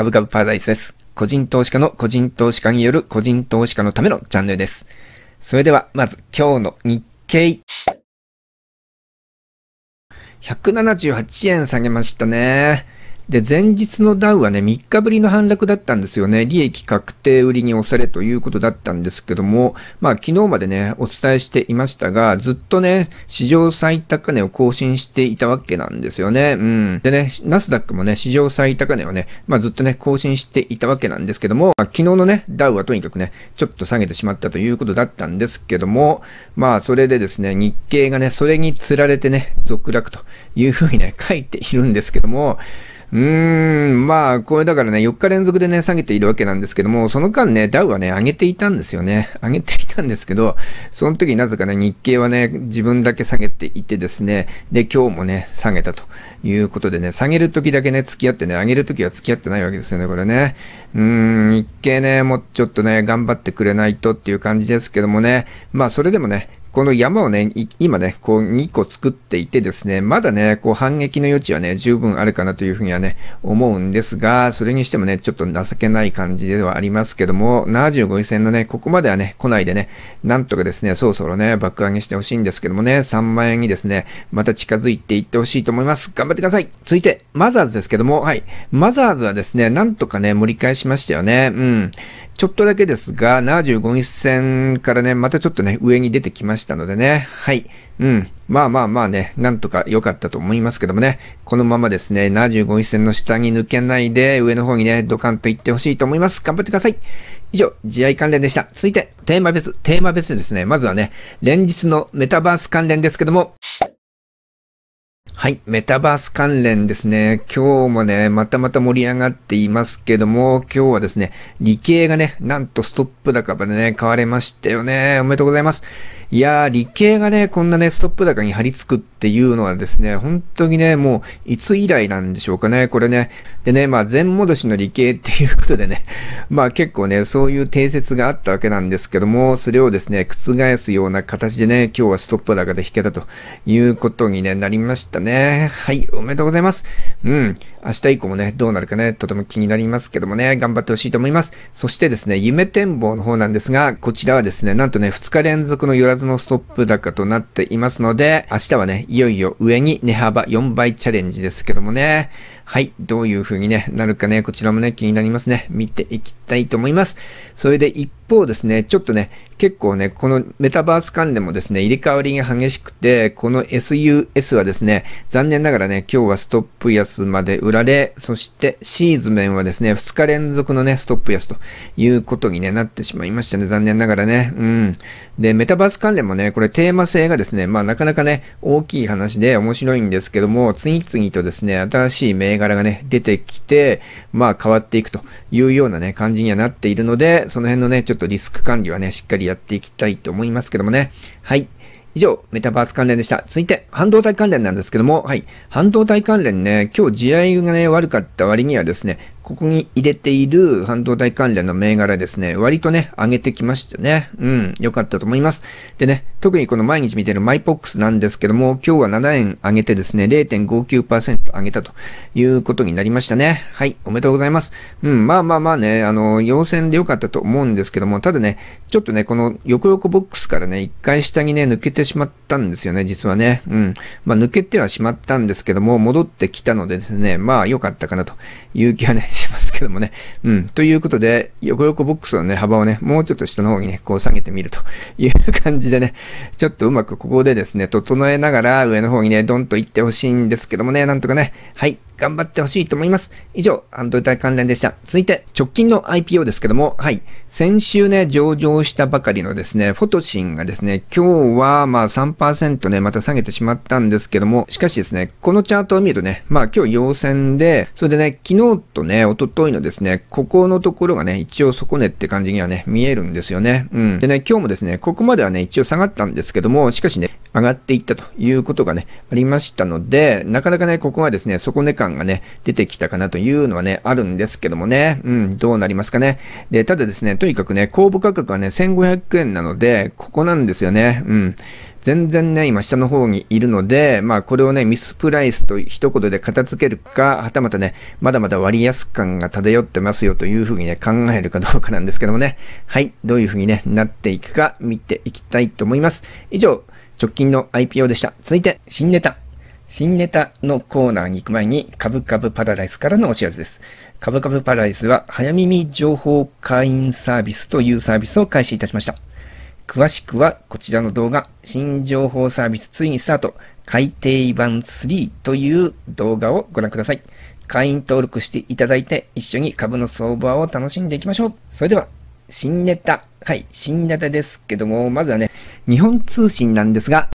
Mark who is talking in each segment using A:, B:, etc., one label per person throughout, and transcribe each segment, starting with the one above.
A: 株株パラダイスです。個人投資家の個人投資家による個人投資家のためのチャンネルです。それでは、まず今日の日経。178円下げましたね。で、前日のダウはね、3日ぶりの反落だったんですよね。利益確定売りに押されということだったんですけども、まあ、昨日までね、お伝えしていましたが、ずっとね、史上最高値を更新していたわけなんですよね。うん。でね、ナスダックもね、史上最高値をね、まあ、ずっとね、更新していたわけなんですけども、まあ、昨日のね、ダウはとにかくね、ちょっと下げてしまったということだったんですけども、まあ、それでですね、日経がね、それにつられてね、続落というふうにね、書いているんですけども、うーん、まあ、これだからね、4日連続でね、下げているわけなんですけども、その間ね、ダウはね、上げていたんですよね。上げていたんですけど、その時なぜかね、日経はね、自分だけ下げていてですね、で、今日もね、下げたということでね、下げる時だけね、付き合ってね、上げる時は付き合ってないわけですよね、これね。うーん、日経ね、もうちょっとね、頑張ってくれないとっていう感じですけどもね、まあ、それでもね、この山をね、今ね、こう2個作っていてですね、まだね、こう反撃の余地はね、十分あるかなというふうにはね、思うんですが、それにしてもね、ちょっと情けない感じではありますけども、75位戦のね、ここまではね、来ないでね、なんとかですね、そろそろね、爆上げしてほしいんですけどもね、3万円にですね、また近づいていってほしいと思います。頑張ってください続いて、マザーズですけども、はい。マザーズはですね、なんとかね、盛り返しましたよね。うん。ちょっとだけですが、75日線からね、またちょっとね、上に出てきましたのでね。はい。うん。まあまあまあね、なんとか良かったと思いますけどもね、このままですね、75日線の下に抜けないで、上の方にね、ドカンと行ってほしいと思います。頑張ってください。以上、慈愛関連でした。続いて、テーマ別、テーマ別ですね。まずはね、連日のメタバース関連ですけども、はい。メタバース関連ですね。今日もね、またまた盛り上がっていますけども、今日はですね、理系がね、なんとストップ高でね、買われましたよね。おめでとうございます。いやー、理系がね、こんなね、ストップ高に張り付くっていうのはですね、本当にね、もう、いつ以来なんでしょうかね、これね。でね、まあ、全戻しの理系っていうことでね、まあ結構ね、そういう定説があったわけなんですけども、それをですね、覆すような形でね、今日はストップ高で弾けたということに、ね、なりましたね。はい、おめでとうございます。うん、明日以降もね、どうなるかね、とても気になりますけどもね、頑張ってほしいと思います。そしてですね、夢展望の方なんですが、こちらはですね、なんとね、2日連続のよらずずのストップ高となっていますので、明日はね、いよいよ上に値幅4倍チャレンジですけどもね、はい、どういう風に、ね、なるかね、こちらもね、気になりますね。見ていきたいと思います。それで一方ですね、ちょっとね、結構ね、このメタバース関連もですね、入れ替わりが激しくて、この SUS はですね、残念ながらね、今日はストップ安まで売られ、そしてシーズ面はですね、2日連続のね、ストップ安ということに、ね、なってしまいましたね、残念ながらね。うん。で、メタバース関連もね、これテーマ性がですね、まあなかなかね、大きい話で面白いんですけども、次々とですね、新しい銘柄柄がね、出てきて、まあ変わっていくというようなね、感じにはなっているので、その辺のね、ちょっとリスク管理はね、しっかりやっていきたいと思いますけどもね。はい。以上、メタバース関連でした。続いて、半導体関連なんですけども、はい。半導体関連ね、今日地合がね、悪かった割にはですね、ここに入れている半導体関連の銘柄ですね、割とね、上げてきましたね。うん、良かったと思います。でね、特にこの毎日見てるマイポックスなんですけども、今日は7円上げてですね、0.59%上げたということになりましたね。はい、おめでとうございます。うん、まあまあまあね、あの、陽線で良かったと思うんですけども、ただね、ちょっとね、この横横ボックスからね、一回下にね、抜けてしまったんですよね、実はね。うん。まあ、抜けてはしまったんですけども、戻ってきたのでですね、まあ良かったかなという気はね、しますけどもね。うん。ということで、横横ボックスのね、幅をね、もうちょっと下の方にね、こう下げてみるという感じでね、ちょっとうまくここでですね、整えながら上の方にね、ドンと行ってほしいんですけどもね、なんとかね、はい、頑張ってほしいと思います。以上、半導体関連でした。続いて、直近の IPO ですけども、はい。先週ね、上場したばかりのですね、フォトシンがですね、今日はまあ3%ね、また下げてしまったんですけども、しかしですね、このチャートを見るとね、まあ今日陽線で、それでね、昨日とね、おとといのですね、ここのところがね、一応底根って感じにはね、見えるんですよね。うん。でね、今日もですね、ここまではね、一応下がったんですけども、しかしね、上がっていったということがね、ありましたので、なかなかね、ここがですね、底根感感がね、出てきたかなというのはね、あるんですけどもね、うん、どうなりますかね。で、ただですね、とにかくね、公募価格はね、1500円なので、ここなんですよね、うん。全然ね、今下の方にいるので、まあこれをね、ミスプライスと一言で片付けるか、はたまたね、まだまだ割安感が漂ってますよというふうにね、考えるかどうかなんですけどもね、はい、どういうふうに、ね、なっていくか見ていきたいと思います。以上、直近の IPO でした。続いて、新ネタ。新ネタのコーナーに行く前に、株株パラダイスからのお知らせです。株株パラダイスは、早耳情報会員サービスというサービスを開始いたしました。詳しくは、こちらの動画、新情報サービスついにスタート、改定版3という動画をご覧ください。会員登録していただいて、一緒に株の相場を楽しんでいきましょう。それでは、新ネタ。はい、新ネタですけども、まずはね、日本通信なんですが、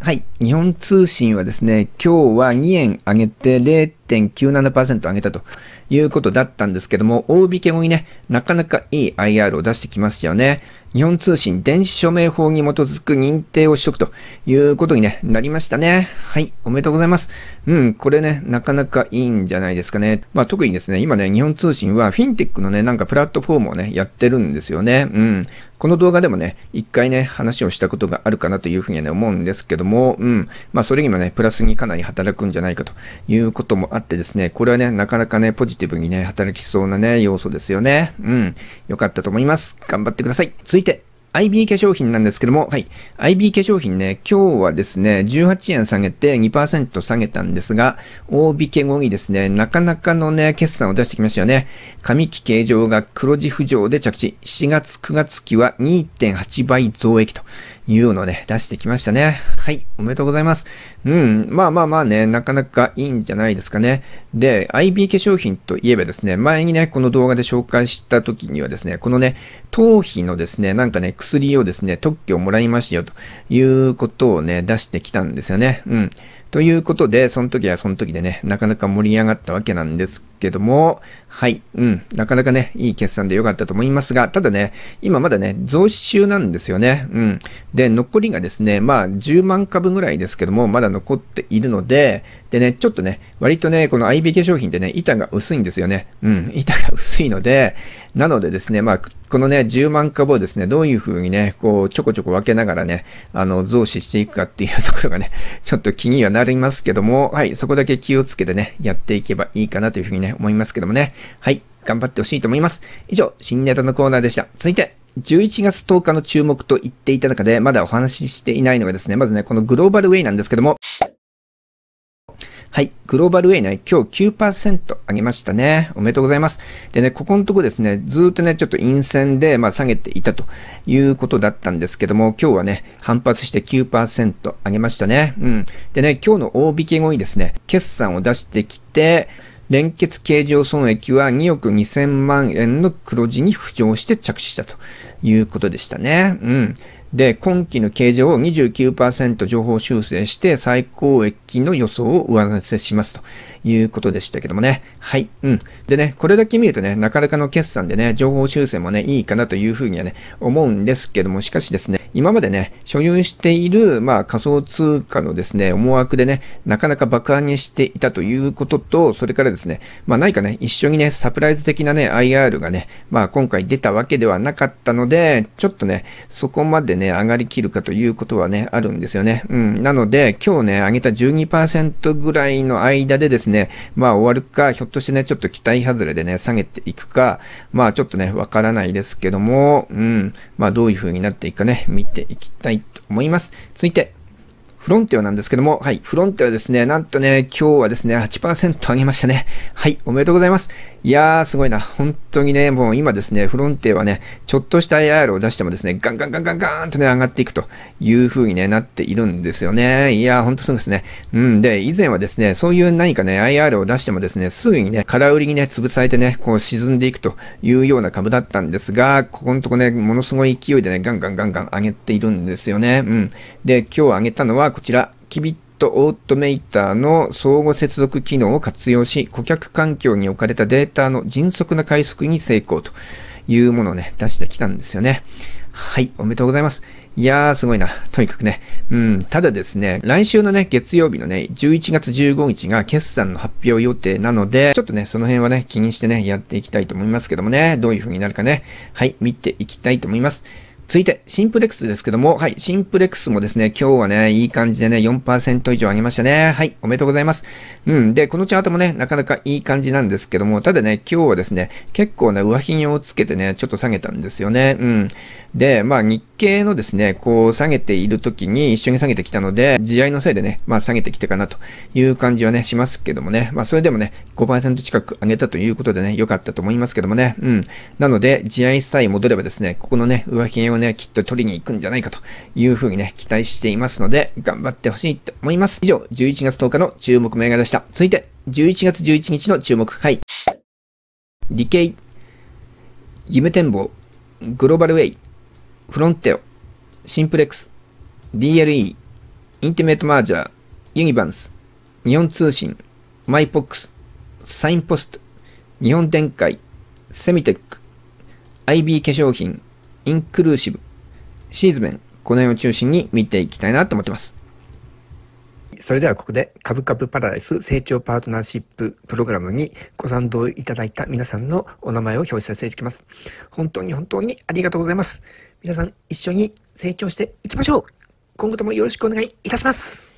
A: はい。日本通信はですね、今日は2円上げて0 1.97%上げたということだったんですけども、大引け後にね、なかなかいい IR を出してきましたよね。日本通信電子署名法に基づく認定を取得ということに、ね、なりましたね。はい、おめでとうございます。うん、これね、なかなかいいんじゃないですかね。まあ特にですね、今ね、日本通信はフィンテックのね、なんかプラットフォームをね、やってるんですよね。うん。この動画でもね、一回ね、話をしたことがあるかなというふうにはね、思うんですけども、うん。まあそれにもね、プラスにかなり働くんじゃないかということもあってですね、これはね、なかなかね、ポジティブにね、働きそうなね、要素ですよね。うん。よかったと思います。頑張ってください。続いて、IB 化粧品なんですけども、はい。IB 化粧品ね、今日はですね、18円下げて2%下げたんですが、大引け後にですね、なかなかのね、決算を出してきましたよね。上期形状が黒字浮上で着地。4月9月期は2.8倍増益と。いうのをね、出してきましたね。はい、おめでとうございます。うん、まあまあまあね、なかなかいいんじゃないですかね。で、IB 化粧品といえばですね、前にね、この動画で紹介した時にはですね、このね、頭皮のですね、なんかね、薬をですね、特許をもらいましたよということをね、出してきたんですよね。うん。ということで、その時はその時でね、なかなか盛り上がったわけなんですけども、はい、うん、なかなかね、いい決算で良かったと思いますが、ただね、今まだね、増資中なんですよね。うん。で、残りがですね、まあ、10万株ぐらいですけども、まだ残っているので、でね、ちょっとね、割とね、この i b び商品ってね、板が薄いんですよね。うん、板が薄いので、なのでですね、まあ、このね、10万株をですね、どういうふうにね、こう、ちょこちょこ分けながらね、あの、増資していくかっていうところがね、ちょっと気にはなりますけども、はい、そこだけ気をつけてね、やっていけばいいかなというふうにね、思いますけどもね。はい、頑張ってほしいと思います。以上、新ネタのコーナーでした。続いて、11月10日の注目と言っていた中で、まだお話ししていないのがですね、まずね、このグローバルウェイなんですけども、はい。グローバルウェイね、今日9%上げましたね。おめでとうございます。でね、ここのとこですね、ずっとね、ちょっと陰線で、まあ、下げていたということだったんですけども、今日はね、反発して9%上げましたね。うん。でね、今日の大引け後にですね、決算を出してきて、連結計上損益は2億2000万円の黒字に浮上して着手したということでしたね。うん。で、今期の形状を29%情報修正して最高益の予想を上乗せしますということでしたけどもね。はい。うん。でね、これだけ見るとね、なかなかの決算でね、情報修正もね、いいかなというふうにはね、思うんですけども、しかしですね、今までね、所有している、まあ、仮想通貨のですね、思惑でね、なかなか爆上げしていたということと、それからですね、まあ、何かね、一緒にね、サプライズ的なね、IR がね、まあ、今回出たわけではなかったので、ちょっとね、そこまでね、上がりきるかということはね、あるんですよね。うん。なので、今日ね、上げた12%ぐらいの間でですね、まあ、終わるか、ひょっとしてね、ちょっと期待外れでね、下げていくか、まあ、ちょっとね、わからないですけども、うん。まあ、どういう風になっていくかね、見ていきたいと思います。続いて、フロンテオなんですけども、はい、フロンテオですね、なんとね、今日はですね、8%上げましたね。はい、おめでとうございます。いやー、すごいな。本当にね、もう今ですね、フロンテはね、ちょっとした AR を出してもですね、ガンガンガンガンガーンとね、上がっていくという風に、ね、なっているんですよね。いやー、ほんとそうですね。うん。で、以前はですね、そういう何かね、IR を出してもですね、すぐにね、空売りにね、潰されてね、こう沈んでいくというような株だったんですが、ここのとこね、ものすごい勢いでね、ガンガンガンガン上げているんですよね。うん。で、今日上げたのはこちら、キビットオートメーターの相互接続機能を活用し、顧客環境に置かれたデータの迅速な解析に成功というものをね、出してきたんですよね。はい、おめでとうございます。いやー、すごいな。とにかくね。うん、ただですね、来週のね、月曜日のね、11月15日が決算の発表予定なので、ちょっとね、その辺はね、気にしてね、やっていきたいと思いますけどもね、どういう風になるかね、はい、見ていきたいと思います。続いて、シンプレックスですけども、はい、シンプレックスもですね、今日はね、いい感じでね、4%以上上げましたね。はい、おめでとうございます。うん、で、このチャートもね、なかなかいい感じなんですけども、ただね、今日はですね、結構ね、上品をつけてね、ちょっと下げたんですよね。うん。で、まあ、日経のですね、こう、下げている時に一緒に下げてきたので、地合のせいでね、まあ、下げてきたかなという感じはね、しますけどもね、まあ、それでもね、5%近く上げたということでね、良かったと思いますけどもね、うん。なので、地合さえ戻ればですね、ここのね、上品をね、きっと取りに行くんじゃないかというふうにね、期待していますので、頑張ってほしいと思います。以上、11月10日の注目銘柄でした。続いて、11月11日の注目、はい。理系、義務展望、グローバルウェイ、フロンテオ、シンプレックス、DLE、インティメートマージャー、ユニバンス、日本通信、マイポックス、サインポスト、日本展開、セミテック、IB 化粧品、インクルーシブ、シーズメン、この辺を中心に見ていきたいなと思ってます。それではここで株株パラダイス成長パートナーシッププログラムにご賛同いただいた皆さんのお名前を表示させていきます。本当に本当にありがとうございます。皆さん一緒に成長していきましょう今後ともよろしくお願いいたします